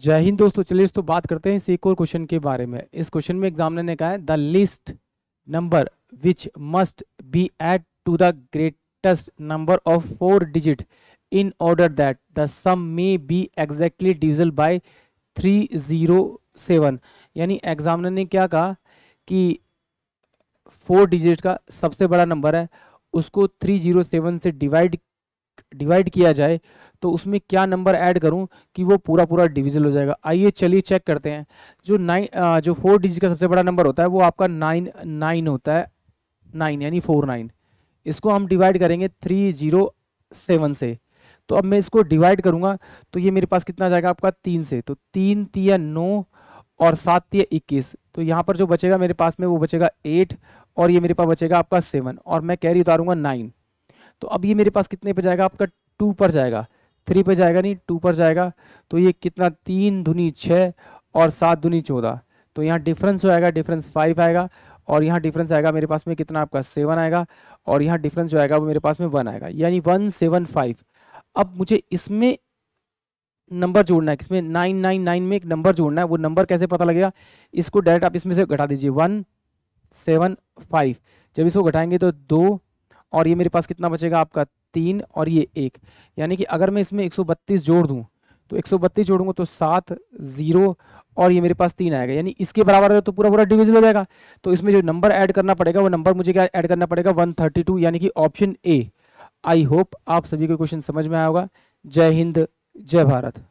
जय हिंद दोस्तों चलिए तो बात करते हैं एक और क्वेश्चन के बारे में इस क्वेश्चन में एग्जामिनर ने कहा है the list number which must be add to the greatest number of four digit in order that the sum may be exactly divisible by three zero seven यानी एग्जामिनर ने क्या कहा कि फोर डिजिट का सबसे बड़ा नंबर है उसको थ्री से डिवाइड डिवाइड किया जाए तो उसमें क्या नंबर ऐड करूं कि वो पूरा पूरा डिविजल हो जाएगा आइए चलिए चेक करते हैं जो नाइन जो फोर डिजिट का सबसे बड़ा नंबर होता है वो आपका नाइन नाइन होता है नाइन यानी फोर नाइन इसको हम डिवाइड करेंगे थ्री जीरो सेवन से तो अब मैं इसको डिवाइड करूंगा तो ये मेरे पास कितना जाएगा आपका तीन से तो तीन तीन नौ और सात तीन इक्कीस तो यहाँ पर जो बचेगा मेरे पास में वो बचेगा एट और ये मेरे पास बचेगा आपका सेवन और मैं कैरी उतारूंगा नाइन तो अब ये मेरे पास कितने पे जाएगा आपका टू पर जाएगा थ्री पे जाएगा नहीं टू पर जाएगा तो ये कितना तीन धुनी छः और सात धुनी चौदह तो यहाँ डिफरेंस हो आएगा डिफरेंस फाइव आएगा और यहाँ डिफरेंस आएगा मेरे पास में कितना आपका सेवन आएगा और यहाँ डिफरेंस जो आएगा वो मेरे पास में वन आएगा यानी वन सेवन फाइव अब मुझे इसमें नंबर जोड़ना है इसमें नाइन नाइन नाइन में एक नंबर जोड़ना है वो नंबर कैसे पता लगेगा इसको डायरेक्ट आप इसमें से घटा दीजिए वन सेवन फाइव जब इसको घटाएंगे तो दो और ये मेरे पास कितना बचेगा आपका तीन और ये एक यानी कि अगर मैं इसमें 132 जोड़ दूँ तो 132 जोड़ूंगा तो सात जीरो और ये मेरे पास तीन आएगा यानी इसके बराबर है तो पूरा पूरा डिविजन हो जाएगा तो इसमें जो नंबर ऐड करना पड़ेगा वो नंबर मुझे क्या ऐड करना पड़ेगा टू यानी कि ऑप्शन ए आई होप आप सभी को क्वेश्चन समझ में आया होगा जय हिंद जय भारत